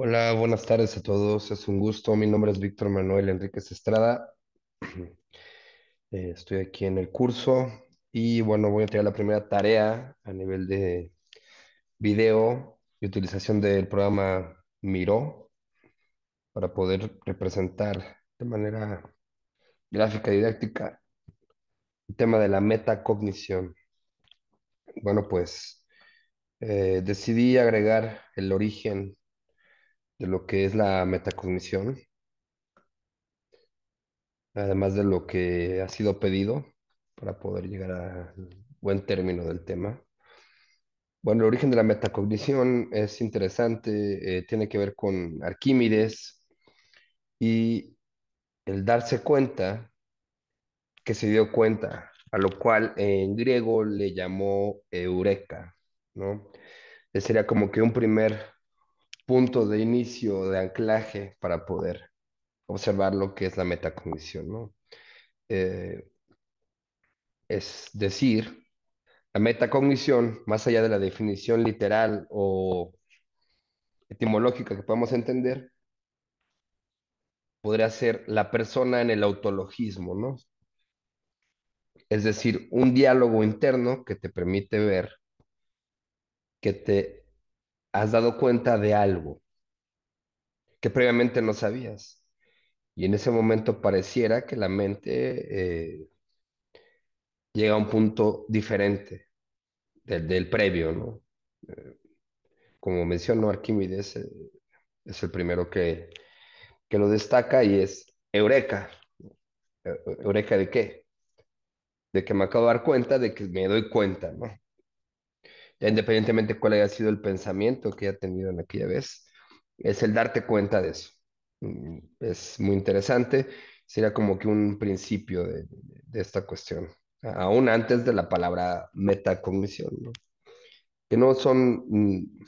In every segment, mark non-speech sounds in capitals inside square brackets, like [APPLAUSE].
Hola, buenas tardes a todos. Es un gusto. Mi nombre es Víctor Manuel Enríquez Estrada. [CLEARS THROAT] Eh, estoy aquí en el curso y bueno, voy a tener la primera tarea a nivel de video y utilización del programa Miro para poder representar de manera gráfica didáctica el tema de la metacognición. Bueno, pues eh, decidí agregar el origen de lo que es la metacognición, además de lo que ha sido pedido para poder llegar a buen término del tema. Bueno, el origen de la metacognición es interesante, eh, tiene que ver con Arquímedes y el darse cuenta que se dio cuenta, a lo cual en griego le llamó eureka, ¿no? Sería como que un primer punto de inicio, de anclaje para poder observar lo que es la metacognición, ¿no? Eh, es decir, la metacognición, más allá de la definición literal o etimológica que podamos entender, podría ser la persona en el autologismo, ¿no? Es decir, un diálogo interno que te permite ver, que te has dado cuenta de algo que previamente no sabías. Y en ese momento pareciera que la mente eh, llega a un punto diferente del, previo, ¿no? Eh, como mencionó Arquímedes, eh, es el primero que, que lo destaca y es Eureka. E-, e-, ¿Eureka de qué? De que me acabo de dar cuenta, de que me doy cuenta, ¿no? independientemente de cuál haya sido el pensamiento que haya tenido en aquella vez, es el darte cuenta de eso. Mm, es muy interesante, sería como que un principio de, esta cuestión, aún antes de la palabra metacognición, que no son mm,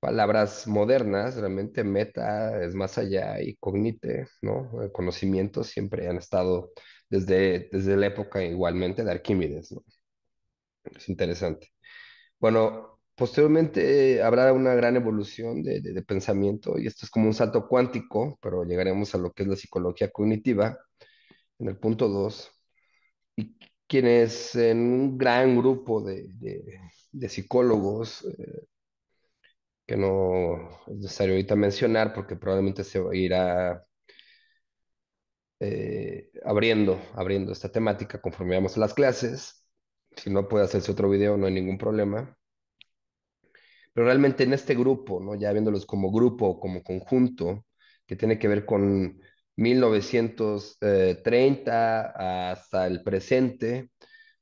palabras modernas, realmente meta es más allá y cognite, ¿no? conocimientos conocimiento siempre han estado desde, desde la época igualmente de Arquímedes, Es interesante. Bueno, posteriormente eh, habrá una gran evolución de, pensamiento y esto es como un salto cuántico, pero llegaremos a lo que es la psicología cognitiva en el punto 2, y quienes en un gran grupo de, psicólogos, eh, que no es necesario ahorita mencionar porque probablemente se irá eh, abriendo, abriendo esta temática conforme vamos a las clases. Si no puede hacerse otro video, no hay ningún problema. Pero realmente en este grupo, ¿no? ya viéndolos como grupo, como conjunto, que tiene que ver con 1930 eh, hasta el presente,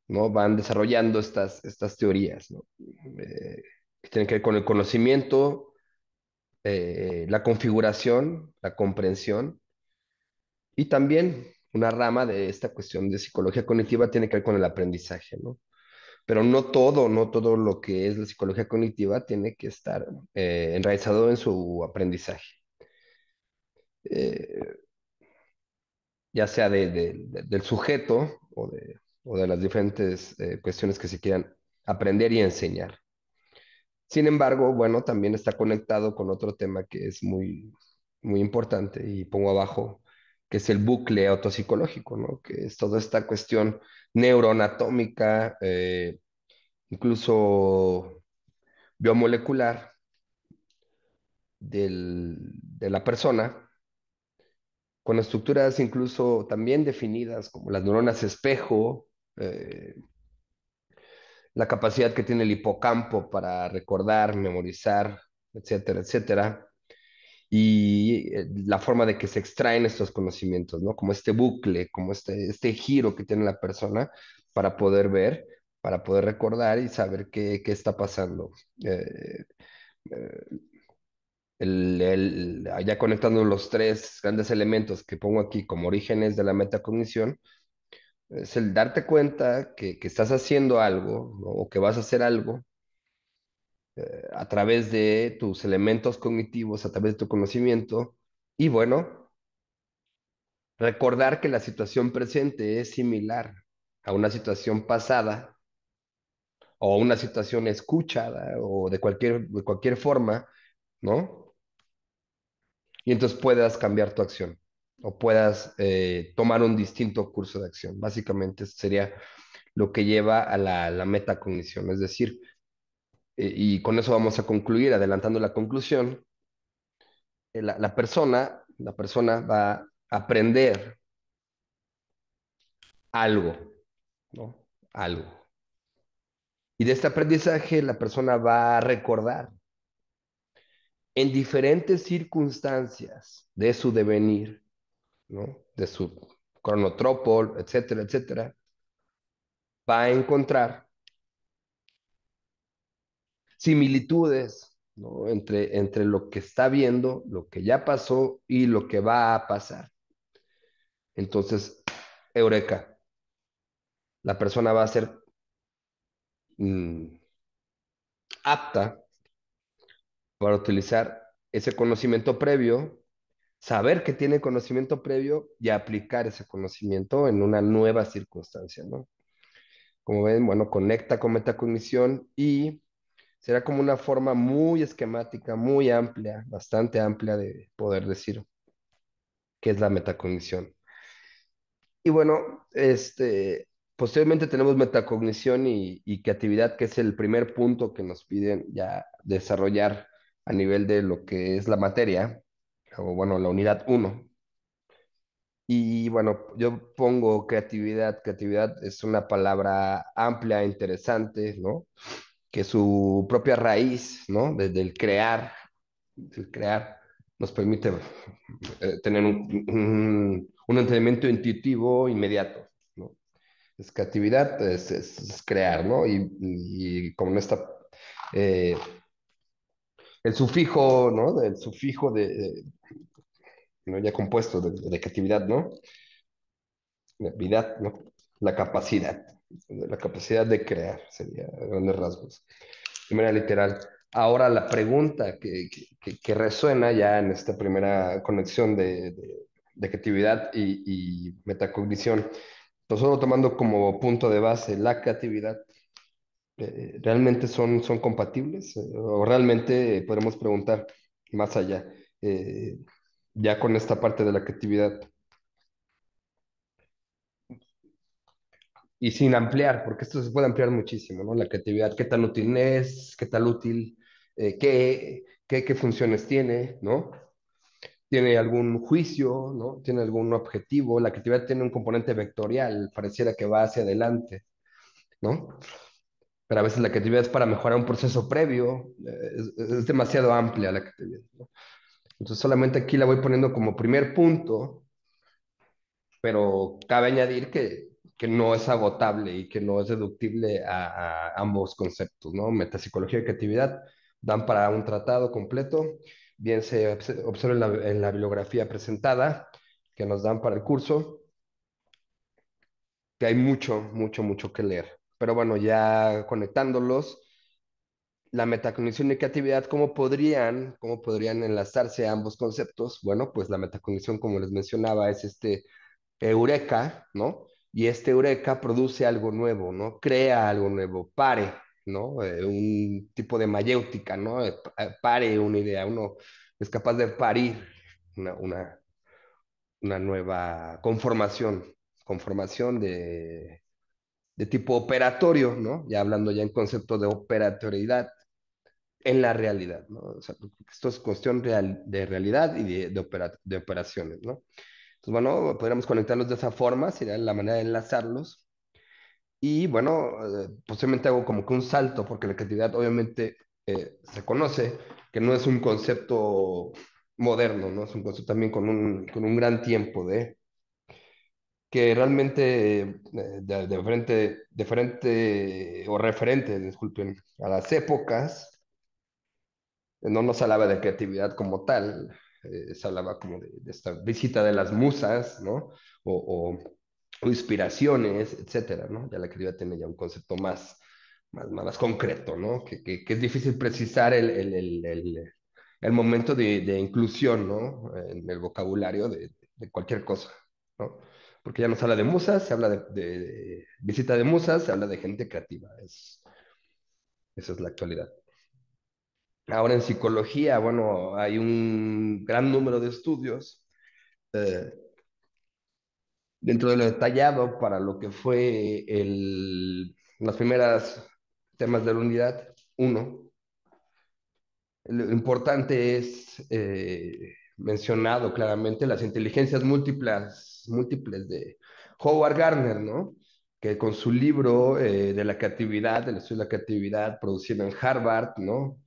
¿no? van desarrollando estas, estas teorías eh, que tienen que ver con el conocimiento, eh, la configuración, la comprensión y también una rama de esta cuestión de psicología cognitiva tiene que ver con el aprendizaje, ¿no? Pero no todo, no todo lo que es la psicología cognitiva tiene que estar eh, enraizado en su aprendizaje. Eh, ya sea de, del sujeto o de, de las diferentes eh, cuestiones que se quieran aprender y enseñar. Sin embargo, bueno, también está conectado con otro tema que es muy, muy importante y pongo abajo que es el bucle autopsicológico, ¿no? que es toda esta cuestión neuronatómica, eh, incluso biomolecular de la persona, con estructuras incluso también definidas como las neuronas espejo, eh, la capacidad que tiene el hipocampo para recordar, memorizar, etcétera, etcétera y eh, la forma de que se extraen estos conocimientos, ¿no? Como este bucle, como este, este giro que tiene la persona para poder ver, para poder recordar y saber qué, está pasando. Eh, eh, allá conectando los tres grandes elementos que pongo aquí como orígenes de la metacognición, es el darte cuenta que, estás haciendo algo o que vas a hacer algo eh, a través de tus elementos cognitivos, a través de tu conocimiento. Y bueno, recordar que la situación presente es similar a una situación pasada o una situación escuchada o de cualquier, cualquier forma, ¿no? Y entonces puedas cambiar tu acción o puedas eh, tomar un distinto curso de acción. Básicamente sería lo que lleva a la, la metacognición, es decir, eh, y con eso vamos a concluir, adelantando la conclusión, eh, la, persona, la persona va a aprender algo, ¿no? Algo. Y de este aprendizaje la persona va a recordar en diferentes circunstancias de su devenir, ¿no? De su cronotrópol, etcétera, etcétera, va a encontrar similitudes entre, entre lo que está viendo, lo que ya pasó y lo que va a pasar. Entonces, eureka, la persona va a ser mm, apta para utilizar ese conocimiento previo, saber que tiene conocimiento previo y aplicar ese conocimiento en una nueva circunstancia, Como ven, bueno, conecta con metacognición y será como una forma muy esquemática, muy amplia, bastante amplia de poder decir qué es la metacognición. Y bueno, este, posteriormente tenemos metacognición y, y creatividad, que es el primer punto que nos piden ya desarrollar a nivel de lo que es la materia, o bueno, la unidad 1. Y bueno, yo pongo creatividad. Creatividad es una palabra amplia, interesante, ¿no? que su propia raíz, ¿no? Desde el crear, el crear nos permite eh, tener un, un, entendimiento intuitivo inmediato, ¿no? Es creatividad, es, crear, ¿no? Y, y como está... Eh, el sufijo, ¿no? El sufijo de, ¿no? ya compuesto de, creatividad, ¿no? Vida, ¿no? La capacidad la capacidad de crear, sería grandes rasgos, de manera literal. Ahora la pregunta que, resuena ya en esta primera conexión de, creatividad y, y, metacognición, nosotros pues tomando como punto de base la creatividad, eh, ¿realmente son, son compatibles? Eh, ¿O realmente podemos preguntar más allá, eh, ya con esta parte de la creatividad, y sin ampliar, porque esto se puede ampliar muchísimo, ¿no? La creatividad, qué tan útil es, qué tal útil, eh, qué, qué, qué, funciones tiene, ¿no? Tiene algún juicio, ¿no? Tiene algún objetivo. La creatividad tiene un componente vectorial, pareciera que va hacia adelante, ¿no? Pero a veces la creatividad es para mejorar un proceso previo, eh, es, es demasiado amplia la creatividad, ¿no? Entonces solamente aquí la voy poniendo como primer punto, pero cabe añadir que que no es agotable y que no es deductible a, ambos conceptos, ¿no? Metapsicología y creatividad dan para un tratado completo, bien se observa en la, bibliografía presentada que nos dan para el curso, que hay mucho, mucho, mucho que leer. Pero bueno, ya conectándolos, la metacognición y creatividad, ¿cómo podrían, cómo podrían enlazarse ambos conceptos? Bueno, pues la metacognición, como les mencionaba, es este eureka, ¿no? y este eureka produce algo nuevo, ¿no? Crea algo nuevo, pare, ¿no? Eh, un tipo de mayéutica, ¿no? Eh, eh, pare una idea, uno es capaz de parir una, una, nueva conformación, conformación de, de tipo operatorio, ¿no? Ya hablando ya en concepto de operatoriedad en la realidad, ¿no? esto es cuestión de realidad y de, de operaciones, ¿no? Entonces, pues, bueno, podríamos conectarlos de esa forma, sería la manera de enlazarlos. Y bueno, eh, posiblemente hago como que un salto, porque la creatividad obviamente eh, se conoce, que no es un concepto moderno, ¿no? Es un concepto también con un, con un gran tiempo de que realmente eh, de, frente, o referente, disculpen, a las épocas, no nos hablaba de creatividad como tal, eh, se hablaba como de, esta visita de las musas, ¿no? O, inspiraciones, etcétera, ¿no? Ya la quería tiene ya un concepto más, más, concreto, ¿no? Que, es difícil precisar el, momento de, inclusión, ¿no? En el vocabulario de, cualquier cosa, ¿no? Porque ya no se habla de musas, se habla de, visita de musas, se habla de gente creativa. Es, esa es la actualidad. Ahora en psicología, bueno, hay un gran número de estudios eh, dentro de lo detallado para lo que fue el, las primeras temas de la unidad 1. Lo importante es eh, mencionado claramente las inteligencias múltiples, múltiples de Howard Gardner, ¿no? que con su libro eh, de la creatividad, el estudio de la creatividad producido en Harvard, ¿no?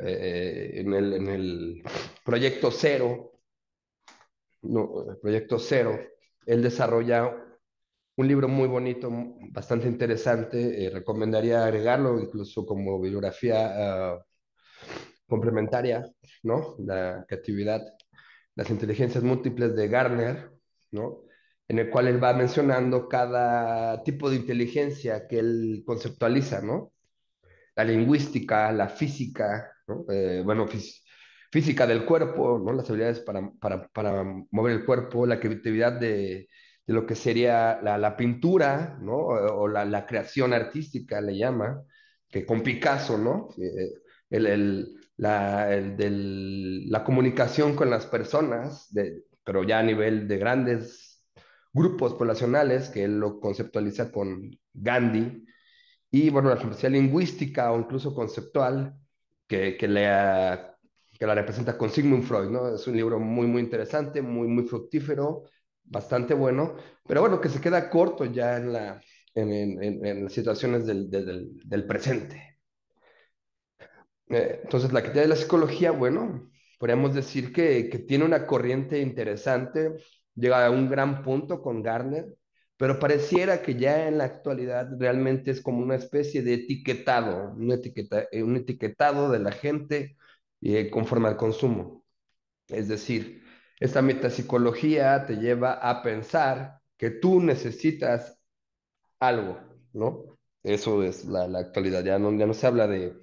Eh, eh, en, el, en, el, proyecto cero, no, el eh, proyecto cero, él desarrolla un libro muy bonito, bastante interesante, recomendaría agregarlo incluso como bibliografía ah, complementaria, ¿no? La creatividad, las inteligencias múltiples de Garner, ¿no? en el cual él va mencionando cada tipo de inteligencia que él conceptualiza, ¿no? La lingüística, la física, eh, bueno, física del cuerpo, ¿no? Las habilidades para, mover el cuerpo, la creatividad de, lo que sería la, pintura, O, la, creación artística, le llama, que con Picasso, ¿no? Eh, el, el, la, comunicación con las personas, pero ya a nivel de grandes grupos poblacionales, que él lo conceptualiza con Gandhi, y bueno, la filosofía lingüística o incluso conceptual, que, que, la, representa con Sigmund Freud, ¿no? Es un libro muy, muy interesante, muy, muy fructífero, bastante bueno, pero bueno, que se queda corto ya en, la, en, las situaciones del, presente. Eh, entonces, la actividad de la psicología, bueno, podríamos decir que, que tiene una corriente interesante, llega a un gran punto con Garner, pero pareciera que ya en la actualidad realmente es como una especie de etiquetado, un, eh, etiquetado de la gente eh, conforme al consumo. Es decir, esta metapsicología te lleva a pensar que tú necesitas algo, ¿no? Eso es la, actualidad, ya no, ya no se habla de,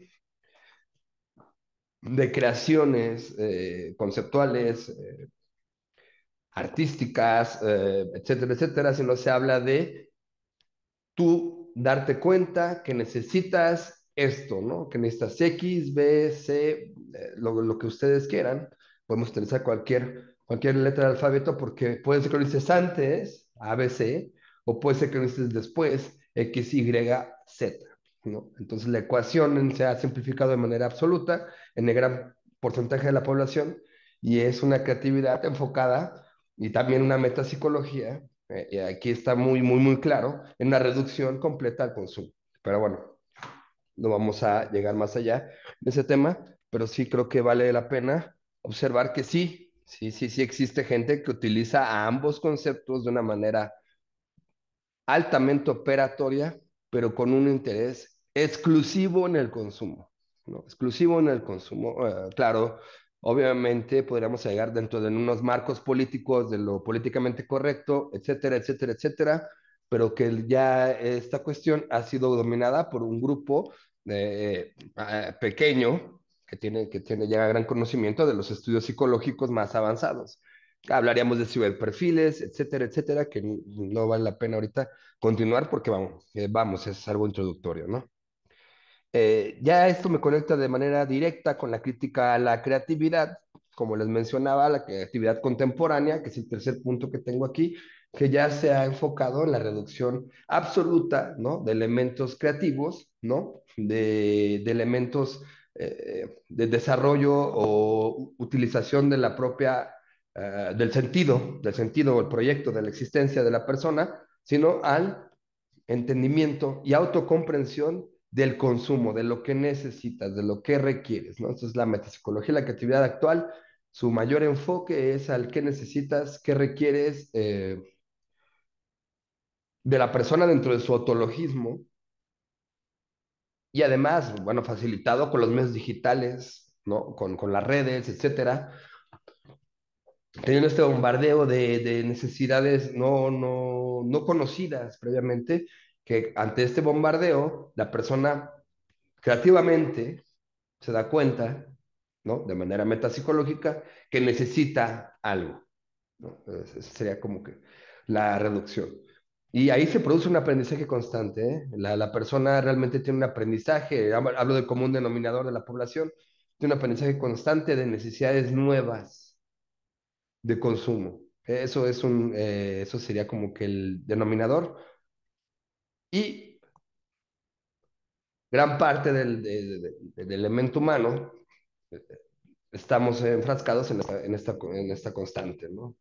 de creaciones eh, conceptuales, artísticas, eh, etcétera, etcétera, sino se habla de tú darte cuenta que necesitas esto, ¿no? Que necesitas X, B, C, eh, lo, que ustedes quieran. Podemos utilizar cualquier, cualquier letra del alfabeto porque puede ser que lo dices antes, A, B, C, o puede ser que lo dices después, X, Y, Z, ¿no? Entonces la ecuación se ha simplificado de manera absoluta en el gran porcentaje de la población y es una creatividad enfocada y también una metapsicología, y eh, eh, aquí está muy, muy, muy claro, en la reducción completa al consumo. Pero bueno, no vamos a llegar más allá de ese tema, pero sí creo que vale la pena observar que sí, sí, sí, sí existe gente que utiliza a ambos conceptos de una manera altamente operatoria, pero con un interés exclusivo en el consumo. ¿no? Exclusivo en el consumo, eh, claro, Obviamente podríamos llegar dentro de unos marcos políticos de lo políticamente correcto, etcétera, etcétera, etcétera, pero que ya esta cuestión ha sido dominada por un grupo eh, pequeño que tiene, que tiene ya gran conocimiento de los estudios psicológicos más avanzados. Hablaríamos de ciberperfiles, etcétera, etcétera, que no vale la pena ahorita continuar porque vamos, eh, vamos, es algo introductorio, ¿no? Eh, ya esto me conecta de manera directa con la crítica a la creatividad, como les mencionaba, la creatividad contemporánea, que es el tercer punto que tengo aquí, que ya se ha enfocado en la reducción absoluta, ¿no? De elementos creativos, ¿no? De, elementos eh, de desarrollo o utilización de la propia, eh, del sentido, del sentido o el proyecto de la existencia de la persona, sino al entendimiento y autocomprensión del consumo, de lo que necesitas, de lo que requieres, ¿no? Entonces, la metapsicología y la creatividad actual, su mayor enfoque es al qué necesitas, qué requieres eh, de la persona dentro de su autologismo. Y además, bueno, facilitado con los medios digitales, ¿no? Con, las redes, etcétera. Teniendo este bombardeo de, necesidades no, no conocidas previamente, que ante este bombardeo, la persona creativamente se da cuenta, ¿no? De manera metapsicológica, que necesita algo. sería como que la reducción. Y ahí se produce un aprendizaje constante. ¿eh? La, persona realmente tiene un aprendizaje, hablo de común denominador de la población, tiene un aprendizaje constante de necesidades nuevas de consumo. Eso, es un, eh, eso sería como que el denominador, y gran parte del, elemento humano eh, estamos enfrascados en esta, en esta, en esta constante, ¿no?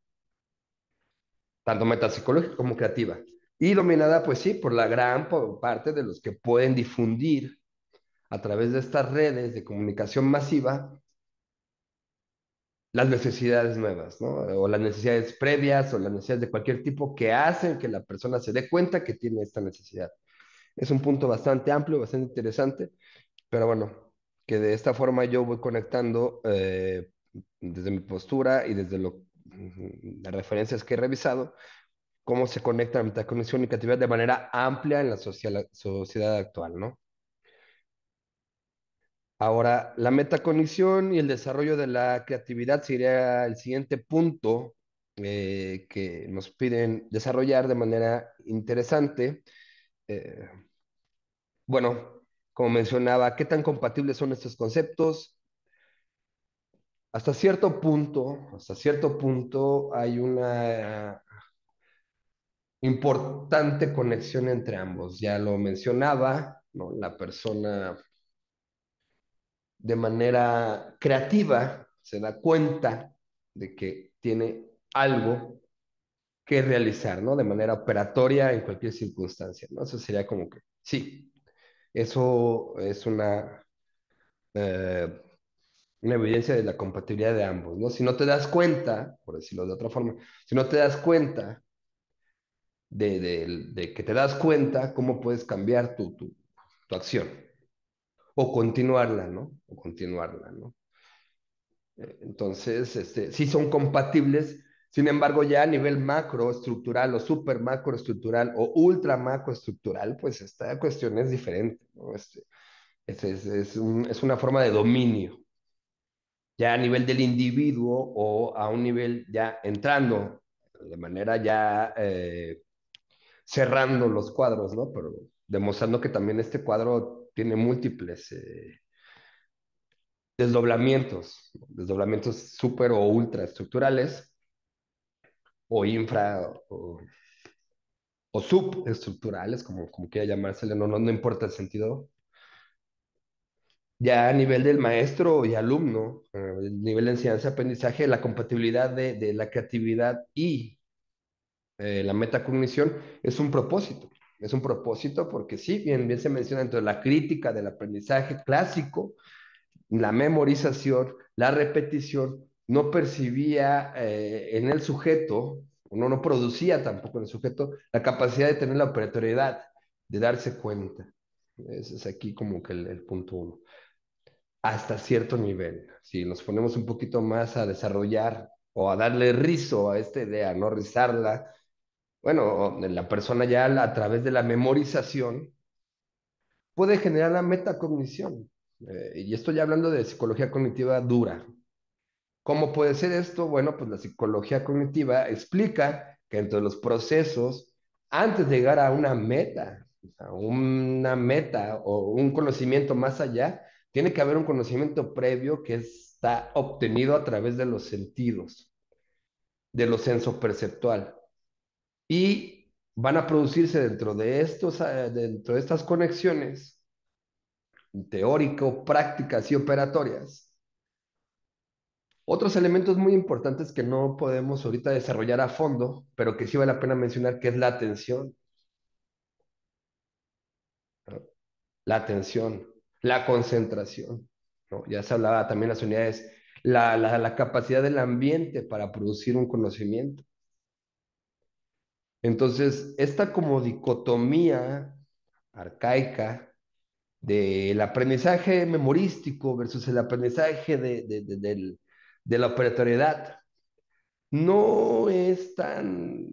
Tanto metapsicológica como creativa. Y dominada, pues sí, por la gran parte de los que pueden difundir a través de estas redes de comunicación masiva las necesidades nuevas, ¿no? O las necesidades previas o las necesidades de cualquier tipo que hacen que la persona se dé cuenta que tiene esta necesidad. Es un punto bastante amplio, bastante interesante, pero bueno, que de esta forma yo voy conectando eh, desde mi postura y desde lo, mm, las referencias que he revisado, cómo se conecta la metacognición y creatividad de manera amplia en la sociedad actual, ¿no? Ahora, la metacognición y el desarrollo de la creatividad sería el siguiente punto eh, que nos piden desarrollar de manera interesante. Eh, bueno, como mencionaba, ¿qué tan compatibles son estos conceptos? Hasta cierto punto, hasta cierto punto hay una importante conexión entre ambos. Ya lo mencionaba, ¿no? La persona de manera creativa se da cuenta de que tiene algo que realizar, ¿no? De manera operatoria en cualquier circunstancia, ¿no? Eso sería como que, sí, eso es una, eh, evidencia de la compatibilidad de ambos, ¿no? Si no te das cuenta, por decirlo de otra forma, si no te das cuenta de, que te das cuenta, ¿cómo puedes cambiar tu, tu acción? o continuarla, ¿no? O continuarla, ¿no? Eh, entonces, este, sí son compatibles, sin embargo, ya a nivel macro o super macro o ultra pues esta cuestión es diferente, ¿no? Este, este es, una forma de dominio, ya a nivel del individuo o a un nivel ya entrando, de manera ya eh, cerrando los cuadros, ¿no? Pero demostrando que también este cuadro tiene múltiples eh, desdoblamientos, desdoblamientos super o ultra estructurales, o infra, o, subestructurales, como, como quiera llamárselo, no, no, importa el sentido. Ya a nivel del maestro y alumno, a eh, nivel de enseñanza-aprendizaje, la compatibilidad de, la creatividad y eh, la metacognición es un propósito es un propósito porque sí, bien, bien se menciona entre la crítica del aprendizaje clásico, la memorización, la repetición, no percibía eh, en el sujeto, uno no producía tampoco en el sujeto, la capacidad de tener la operatoriedad, de darse cuenta. Ese es aquí como que el, el punto uno. Hasta cierto nivel. Si nos ponemos un poquito más a desarrollar o a darle rizo a esta idea, no rizarla, bueno, la persona ya a través de la memorización puede generar la metacognición. Eh, y estoy hablando de psicología cognitiva dura. ¿Cómo puede ser esto? Bueno, pues la psicología cognitiva explica que entre los procesos, antes de llegar a una meta, a una meta o un conocimiento más allá, tiene que haber un conocimiento previo que está obtenido a través de los sentidos, de los senso perceptual y van a producirse dentro de, eh, dentro de estas conexiones teórico, prácticas y operatorias. Otros elementos muy importantes que no podemos ahorita desarrollar a fondo, pero que sí vale la pena mencionar, que es la atención. La atención, la concentración. Ya se hablaba también las unidades, la capacidad del ambiente para producir un conocimiento. Entonces, esta como dicotomía arcaica del aprendizaje memorístico versus el aprendizaje de, la operatoriedad no es tan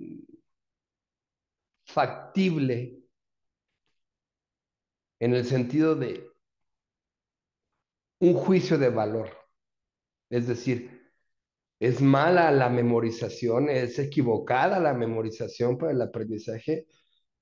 factible en el sentido de un juicio de valor. Es decir, es mala la memorización, es equivocada la memorización para el aprendizaje.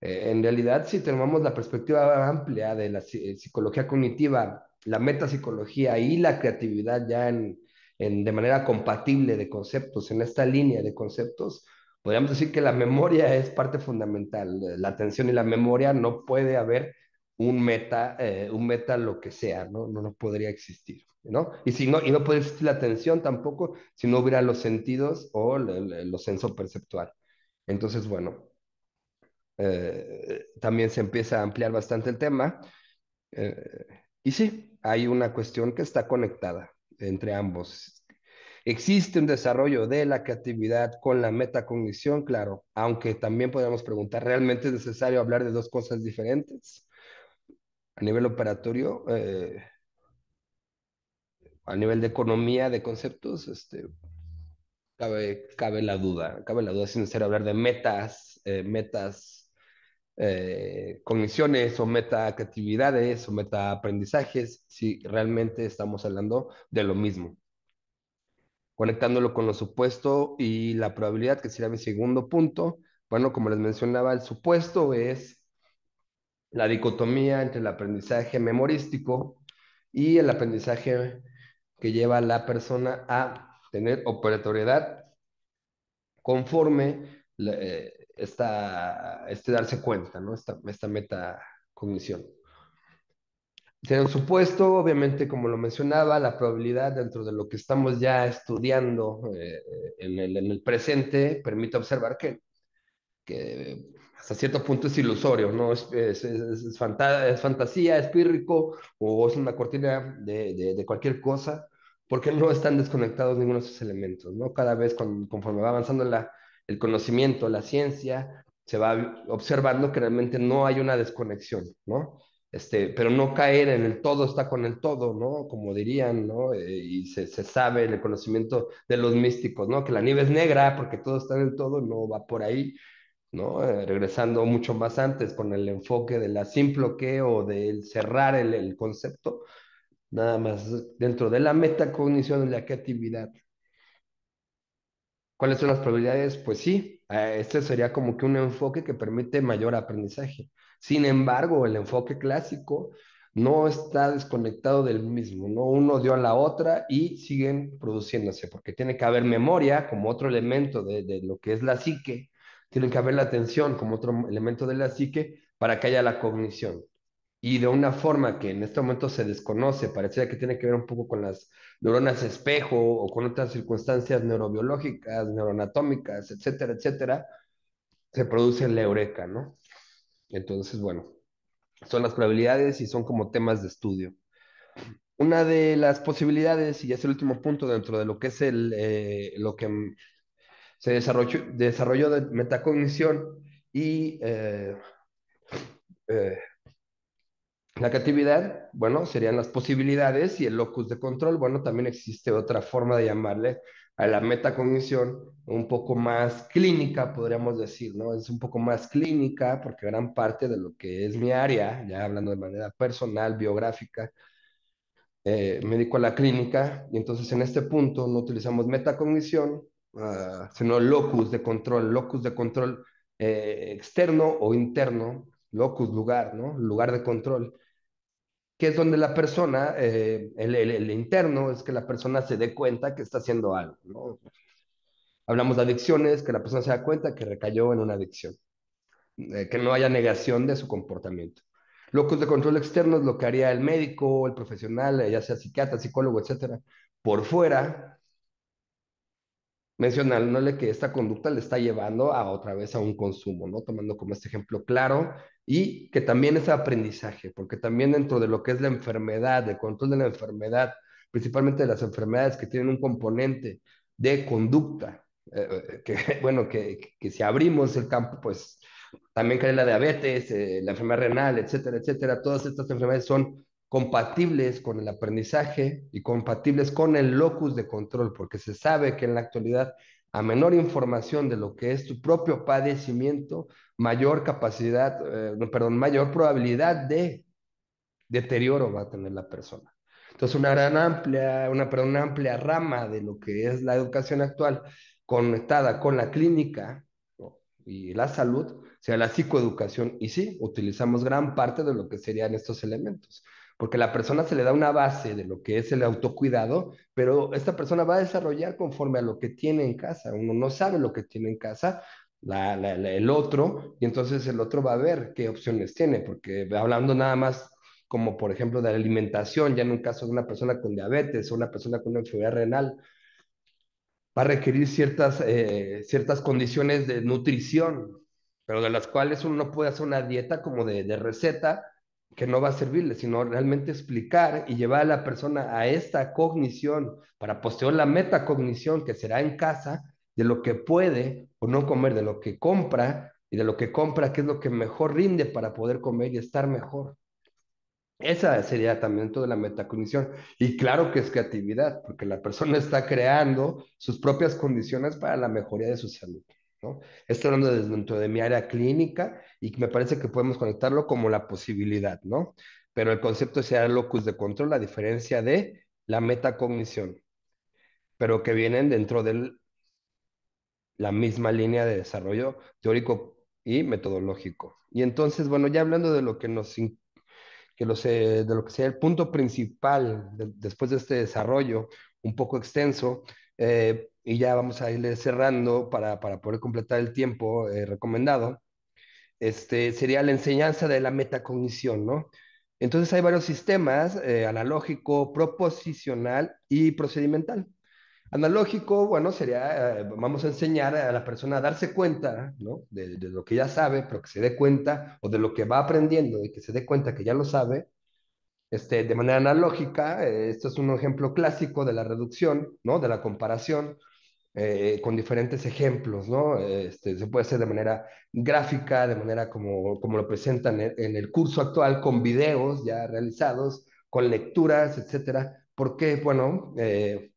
Eh, en realidad, si tomamos la perspectiva amplia de la eh, psicología cognitiva, la metapsicología y la creatividad ya en, de manera compatible de conceptos, en esta línea de conceptos, podríamos decir que la memoria es parte fundamental. Eh, la atención y la memoria no puede haber un meta, un meta lo que sea, No, no podría existir. ¿no? Y, si no, y no puede existir la atención tampoco si no hubiera los sentidos o el senso perceptual. Entonces, bueno, eh, también se empieza a ampliar bastante el tema. Eh, y sí, hay una cuestión que está conectada entre ambos. ¿Existe un desarrollo de la creatividad con la metacognición? Claro, aunque también podemos preguntar, ¿realmente es necesario hablar de dos cosas diferentes? A nivel operatorio, eh, a nivel de economía, de conceptos, este, cabe, la duda, cabe la duda sin ser hablar de metas, eh, metas, eh, cogniciones o meta creatividades o meta aprendizajes, si realmente estamos hablando de lo mismo. Conectándolo con lo supuesto y la probabilidad, que sería mi segundo punto, bueno, como les mencionaba, el supuesto es la dicotomía entre el aprendizaje memorístico y el aprendizaje que lleva a la persona a tener operatoriedad conforme eh, este darse cuenta, ¿no? Esta, esta metacognición. Tiene un supuesto, obviamente, como lo mencionaba, la probabilidad dentro de lo que estamos ya estudiando eh, en, el, presente permite observar que, hasta cierto punto es ilusorio, ¿no? Es, es, fantasía, es pírrico o es una cortina de cualquier cosa porque no están desconectados ninguno de esos elementos, ¿no? Cada vez conforme va avanzando la, el conocimiento, la ciencia, se va observando que realmente no hay una desconexión, ¿no? Este, pero no caer en el todo está con el todo, ¿no? Como dirían, ¿no? Eh, y se, sabe en el conocimiento de los místicos, ¿no? Que la nieve es negra porque todo está en el todo, no va por ahí, ¿no? Eh, regresando mucho más antes con el enfoque de la simple que o del cerrar el, el concepto, nada más dentro de la metacognición de la creatividad. ¿Cuáles son las probabilidades? Pues sí, eh, este sería como que un enfoque que permite mayor aprendizaje. Sin embargo, el enfoque clásico no está desconectado del mismo, ¿no? Uno dio a la otra y siguen produciéndose, porque tiene que haber memoria como otro elemento de, de lo que es la psique, tiene que haber la atención como otro elemento de la psique para que haya la cognición y de una forma que en este momento se desconoce, parecía que tiene que ver un poco con las neuronas espejo o con otras circunstancias neurobiológicas, neuroanatómicas, etcétera, etcétera, se produce la eureka, ¿no? Entonces, bueno, son las probabilidades y son como temas de estudio. Una de las posibilidades, y es el último punto dentro de lo que es el, eh, lo que mm, se desarrolló, desarrolló de metacognición y eh, eh, la creatividad, bueno, serían las posibilidades y el locus de control. Bueno, también existe otra forma de llamarle a la metacognición un poco más clínica, podríamos decir, ¿no? Es un poco más clínica porque gran parte de lo que es mi área, ya hablando de manera personal, biográfica, eh, me dedico a la clínica y entonces en este punto no utilizamos metacognición, ah, sino locus de control, locus de control eh, externo o interno, locus, lugar, ¿no? Lugar de control que es donde la persona, eh, el, interno, es que la persona se dé cuenta que está haciendo algo. Hablamos de adicciones, que la persona se da cuenta que recayó en una adicción, eh, que no haya negación de su comportamiento. Locos de control externo es lo que haría el médico, el profesional, eh, ya sea psiquiatra, psicólogo, etcétera, por fuera, mencionándole que esta conducta le está llevando a otra vez a un consumo, ¿no? Tomando como este ejemplo claro y que también es aprendizaje, porque también dentro de lo que es la enfermedad, el control de la enfermedad, principalmente las enfermedades que tienen un componente de conducta, eh, eh, que [LAUGHS] bueno, que, si abrimos el campo, pues también cae la diabetes, eh, la enfermedad renal, etcétera, etcétera, todas estas enfermedades son compatibles con el aprendizaje y compatibles con el locus de control, porque se sabe que en la actualidad a menor información de lo que es tu propio padecimiento, mayor capacidad, eh, perdón, mayor probabilidad de deterioro va a tener la persona. Entonces, una gran amplia, una, amplia rama de lo que es la educación actual conectada con la clínica y la salud, o sea, la psicoeducación, y sí, utilizamos gran parte de lo que serían estos elementos porque la persona se le da una base de lo que es el autocuidado, pero esta persona va a desarrollar conforme a lo que tiene en casa. Uno no sabe lo que tiene en casa, el otro, y entonces el otro va a ver qué opciones tiene, porque hablando nada más como por ejemplo de la alimentación, ya en un caso de una persona con diabetes o una persona con una enfermedad renal, va a requerir ciertas, eh, ciertas condiciones de nutrición, pero de las cuales uno no puede hacer una dieta como de receta, que no va a servirle, sino realmente explicar y llevar a la persona a esta cognición para posterior la metacognición que será en casa de lo que puede o no comer, de lo que compra y de lo que compra, qué es lo que mejor rinde para poder comer y estar mejor. Esa sería también toda la metacognición. Y claro que es creatividad, porque la persona [LAUGHS] está creando sus propias condiciones para la mejoría de su salud. ¿no? Estoy hablando desde dentro de mi área clínica y me parece que podemos conectarlo como la posibilidad, ¿no? Pero el concepto sea el locus de control, a diferencia de la metacognición, pero que vienen dentro de la misma línea de desarrollo teórico y metodológico. Y entonces, bueno, ya hablando de lo que nos que lo de lo que sea el punto principal después de este desarrollo un poco extenso, eh, y ya vamos a ir cerrando para, poder completar el tiempo eh, recomendado. Este, sería la enseñanza de la metacognición, ¿no? Entonces hay varios sistemas, eh, analógico, proposicional y procedimental. Analógico, bueno, sería, vamos a enseñar a la persona a darse cuenta, ¿no? de, lo que ya sabe, pero que se dé cuenta, o de lo que va aprendiendo y que se dé cuenta que ya lo sabe. Este, de manera analógica, esto eh, este es un ejemplo clásico de la reducción, ¿no? De la comparación eh, con diferentes ejemplos, ¿no? Este, se puede hacer de manera gráfica, de manera como, como lo presentan en, el curso actual, con videos ya realizados, con lecturas, etcétera. Porque, bueno, eh,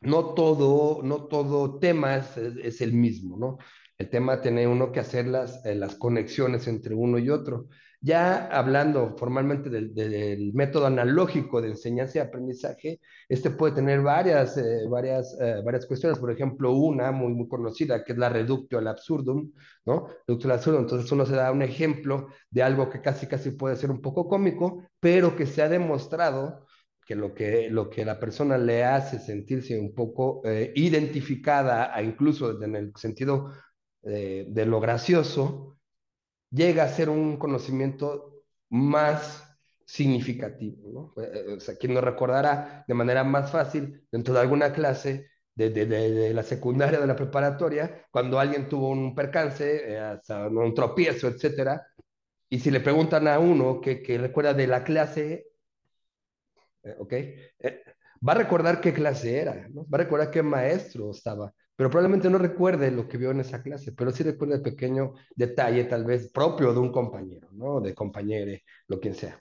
no todo, no todo tema es, el mismo, ¿no? El tema tiene uno que hacer las conexiones entre uno y otro. Ya hablando formalmente del, método analógico de enseñanza y aprendizaje, este puede tener varias, eh, varias, eh, varias cuestiones. Por ejemplo, una muy, muy conocida, que es la reductio al absurdum, ¿no? Reductio Entonces uno se da un ejemplo de algo que casi, casi puede ser un poco cómico, pero que se ha demostrado que lo que, lo que la persona le hace sentirse un poco eh, identificada, incluso en el sentido de lo gracioso, llega a ser un conocimiento más significativo. ¿no? Eh, eh, o sea, quien nos recordará de manera más fácil dentro de alguna clase de, la secundaria, de la preparatoria, cuando alguien tuvo un percance, eh, hasta un tropiezo, etcétera, y si le preguntan a uno que, recuerda de la clase, ¿ok? va a recordar qué clase era, va a recordar qué maestro estaba, pero probablemente no recuerde lo que vio en esa clase, pero sí recuerda el pequeño detalle tal vez propio de un compañero, ¿no? De compañere, lo quien sea.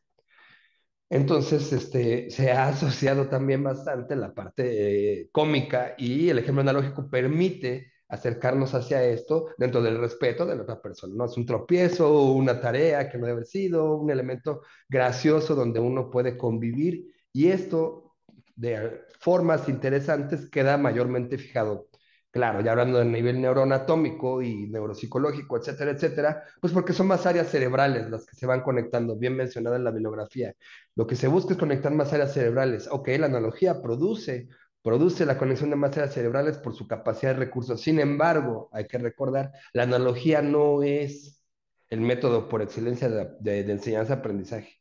Entonces, este, se ha asociado también bastante la parte eh, cómica y el ejemplo analógico permite acercarnos hacia esto dentro del respeto de la otra persona. No es un tropiezo, una tarea que no debe haber sido, un elemento gracioso donde uno puede convivir y esto de formas interesantes queda mayormente fijado Claro, ya hablando del nivel neuroanatómico y neuropsicológico, etcétera, etcétera, pues porque son más áreas cerebrales las que se van conectando, bien mencionada en la bibliografía. Lo que se busca es conectar más áreas cerebrales. Ok, la analogía produce, produce la conexión de más áreas cerebrales por su capacidad de recursos. Sin embargo, hay que recordar, la analogía no es el método por excelencia de, de enseñanza-aprendizaje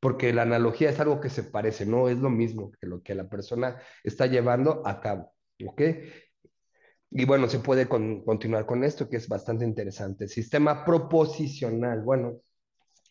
porque la analogía es algo que se parece, no es lo mismo que lo que la persona está llevando a cabo. ¿Ok? Y bueno, se puede continuar con esto, que es bastante interesante. Sistema proposicional. Bueno,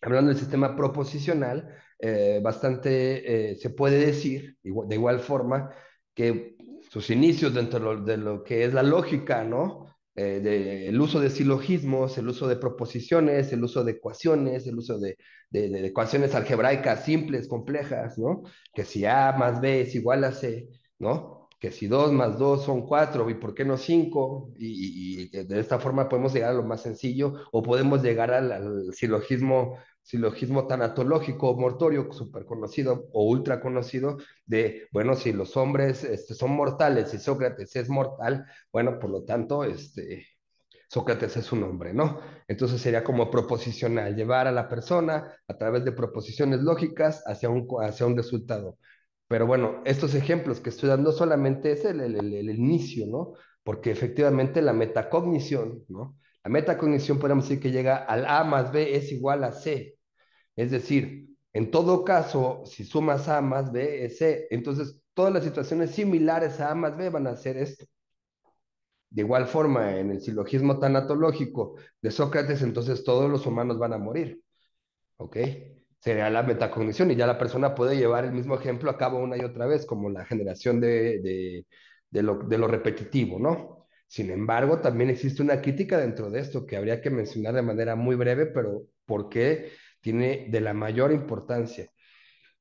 hablando del sistema proposicional, eh, bastante eh, se puede decir, de igual forma, que sus inicios dentro de lo, que es la lógica, ¿no? Eh, el uso de silogismos, el uso de proposiciones, el uso de ecuaciones, el uso de, de ecuaciones algebraicas simples, complejas, ¿no? Que si A más B es igual a C, ¿no? que si dos más dos son cuatro, y por qué no cinco? y, de esta forma podemos llegar a lo más sencillo o podemos llegar al, silogismo, silogismo tanatológico mortorio, súper conocido o ultra conocido, de, bueno, si los hombres este, son mortales y Sócrates es mortal, bueno, por lo tanto, este, Sócrates es un hombre, ¿no? Entonces sería como proposicional, llevar a la persona a través de proposiciones lógicas hacia un, hacia un resultado. Pero bueno, estos ejemplos que estoy dando solamente es el, el, inicio, ¿no? Porque efectivamente la metacognición, ¿no? La metacognición podemos decir que llega al A más B es igual a C. Es decir, en todo caso, si sumas A más B es C. Entonces, todas las situaciones similares a A más B van a ser esto. De igual forma, en el silogismo tanatológico de Sócrates, entonces todos los humanos van a morir. ¿Ok? sería la metacognición y ya la persona puede llevar el mismo ejemplo a cabo una y otra vez, como la generación de, lo, repetitivo, ¿no? Sin embargo, también existe una crítica dentro de esto que habría que mencionar de manera muy breve, pero porque tiene de la mayor importancia.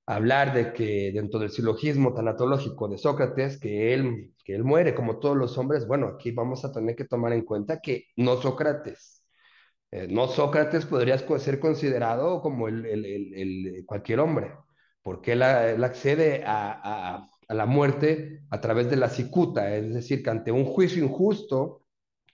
Hablar de que dentro del silogismo tanatológico de Sócrates, que él, que él muere como todos los hombres, bueno, aquí vamos a tener que tomar en cuenta que no Sócrates, eh, no Sócrates podría ser considerado como el, eh, cualquier hombre, porque él, ah, accede a, la muerte a través de la cicuta, es decir, que ante un juicio injusto,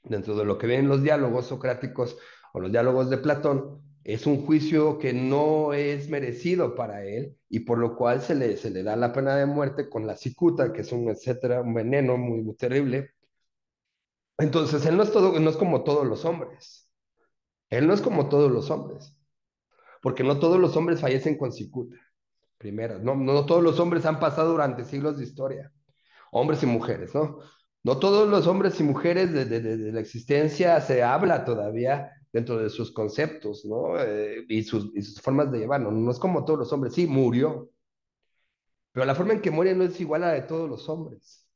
dentro de lo que ven los diálogos socráticos o los diálogos de Platón, es un juicio que no es merecido para él y por lo cual se le, da la pena de muerte con la cicuta, que es un etcétera, un veneno muy, terrible. Entonces, él no es, no es como todos los hombres. Él no es como todos los hombres, porque no todos los hombres fallecen con cicuta. primero, no, no todos los hombres han pasado durante siglos de historia, hombres y mujeres, ¿no? No todos los hombres y mujeres de, la existencia se habla todavía dentro de sus conceptos, ¿no? Eh, y, sus, formas de llevarlo. No, no es como todos los hombres, sí, murió. Pero la forma en que muere no es igual a la de todos los hombres.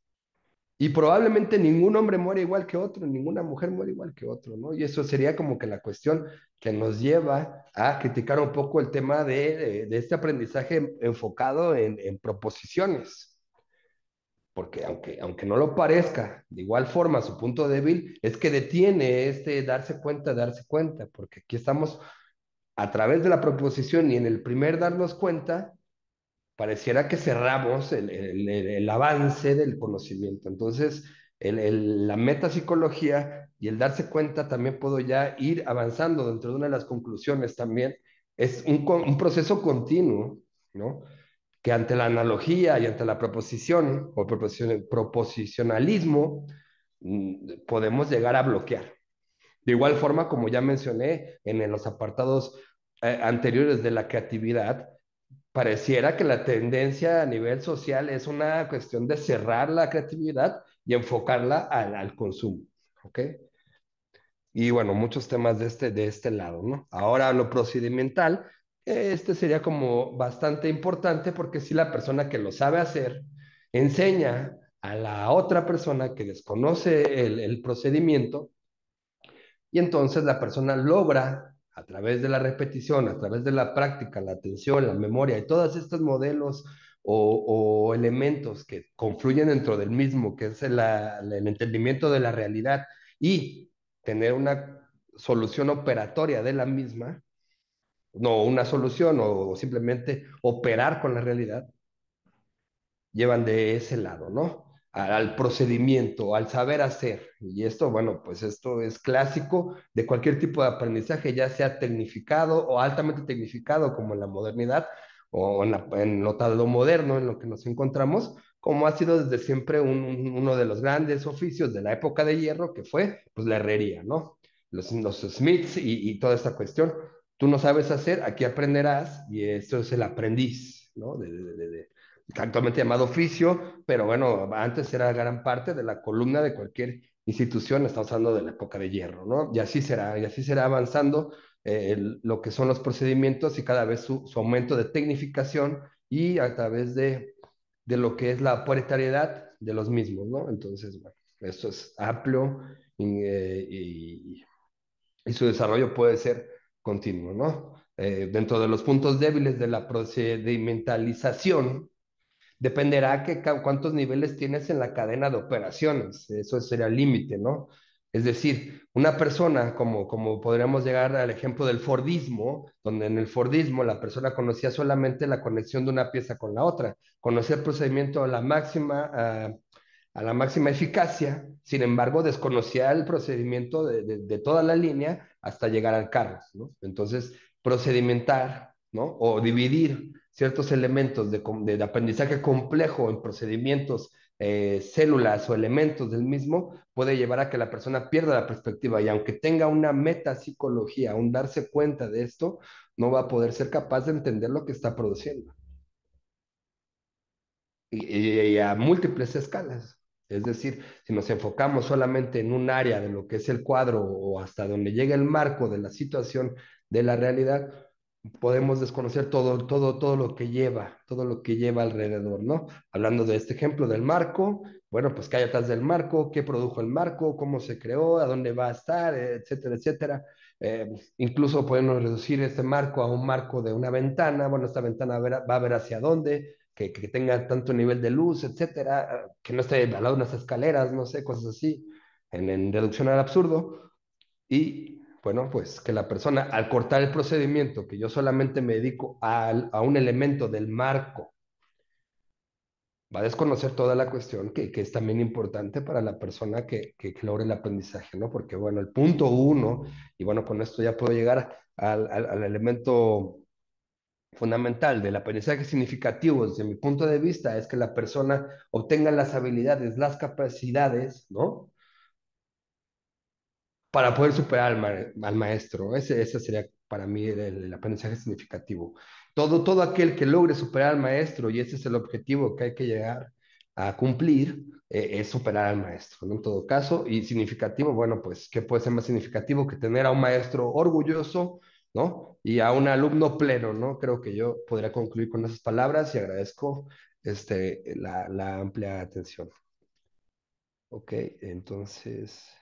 Y probablemente ningún hombre muere igual que otro, ninguna mujer muere igual que otro, ¿no? Y eso sería como que la cuestión que nos lleva a criticar un poco el tema de, eh, este aprendizaje enfocado en, proposiciones. Porque aunque, aunque no lo parezca, de igual forma su punto débil es que detiene este darse cuenta, darse cuenta, porque aquí estamos a través de la proposición y en el primer darnos cuenta, pareciera que cerramos el, el, el, avance del conocimiento. Entonces, la metapsicología y el darse cuenta también puedo ya ir avanzando dentro de una de las conclusiones también. Es un, un proceso continuo, ¿no? Que ante la analogía y ante la proposición o proposición, proposicionalismo mm, podemos llegar a bloquear. De igual forma, como ya mencioné en los apartados eh, anteriores de la creatividad, pareciera que la tendencia a nivel social es una cuestión de cerrar la creatividad y enfocarla al, consumo, ¿ok? Y bueno, muchos temas de este, de este lado, ¿no? Ahora lo procedimental, este sería como bastante importante porque si la persona que lo sabe hacer enseña a la otra persona que desconoce el, el procedimiento, y entonces la persona logra a través de la repetición, a través de la práctica, la atención, la memoria y todos estos modelos o, elementos que confluyen dentro del mismo, que es el, entendimiento de la realidad y tener una solución operatoria de la misma, no una solución o simplemente operar con la realidad, llevan de ese lado, ¿no? al procedimiento, al saber hacer. Y esto, bueno, pues esto es clásico de cualquier tipo de aprendizaje, ya sea tecnificado o altamente tecnificado, como en la modernidad o en, la, lo moderno, en lo que nos encontramos, como ha sido desde siempre uno de los grandes oficios de la época de hierro, que fue pues la herrería, ¿no? Los, los Smiths y, toda esta cuestión. Tú no sabes hacer, aquí aprenderás, y esto es el aprendiz, ¿no? actualmente llamado oficio, pero bueno, antes era gran parte de la columna de cualquier institución, está usando de la época de hierro, ¿no? Y así será, y así será avanzando eh, lo que son los procedimientos y cada vez su, aumento de tecnificación y a través de, de lo que es la paritariedad de los mismos, ¿no? Entonces, bueno, esto es amplio y, eh, su desarrollo puede ser continuo, ¿no? Eh, dentro de los puntos débiles de la procedimentalización dependerá que cuántos niveles tienes en la cadena de operaciones. Eso sería el límite, ¿no? Es decir, una persona, como, como podríamos llegar al ejemplo del Fordismo, donde en el Fordismo la persona conocía solamente la conexión de una pieza con la otra, conocía el procedimiento a la máxima, la máxima eficacia, sin embargo, desconocía el procedimiento de, de, de toda la línea hasta llegar al carro, ¿no? Entonces, procedimentar, ¿no? O dividir ciertos elementos de, aprendizaje complejo en procedimientos, eh, células o elementos del mismo, puede llevar a que la persona pierda la perspectiva y aunque tenga una metapsicología, un darse cuenta de esto, no va a poder ser capaz de entender lo que está produciendo. y a múltiples escalas. Es decir, si nos enfocamos solamente en un área de lo que es el cuadro o hasta donde llega el marco de la situación de la realidad, podemos desconocer todo, todo, todo lo que lleva, todo lo que lleva alrededor, ¿no? Hablando de este ejemplo del marco, bueno, pues qué hay atrás del marco, qué produjo el marco, cómo se creó, a dónde va a estar, etcétera, etcétera. Eh, incluso podemos reducir este marco a un marco de una ventana, bueno, esta ventana va a ver hacia dónde, que, tenga tanto nivel de luz, etcétera, que no esté al lado de unas escaleras, no sé, cosas así, en, en reducción al absurdo. Y bueno, pues que la persona, al cortar el procedimiento, que yo solamente me dedico a, un elemento del marco, va a desconocer toda la cuestión, que, es también importante para la persona que, que, logre el aprendizaje, ¿no? Porque, bueno, el punto uno, y bueno, con esto ya puedo llegar al, al elemento fundamental del aprendizaje significativo desde mi punto de vista es que la persona obtenga las habilidades, las capacidades, ¿no? para poder superar al, maestro. Ese, sería para mí el, aprendizaje significativo. Todo, todo aquel que logre superar al maestro, y ese es el objetivo que hay que llegar a cumplir, e, es superar al maestro, ¿no? En todo caso, y significativo, bueno, pues, ¿qué puede ser más significativo que tener a un maestro orgulloso, ¿no? Y a un alumno pleno, ¿no? Creo que yo podría concluir con esas palabras y agradezco este, la, la amplia atención. Ok, entonces...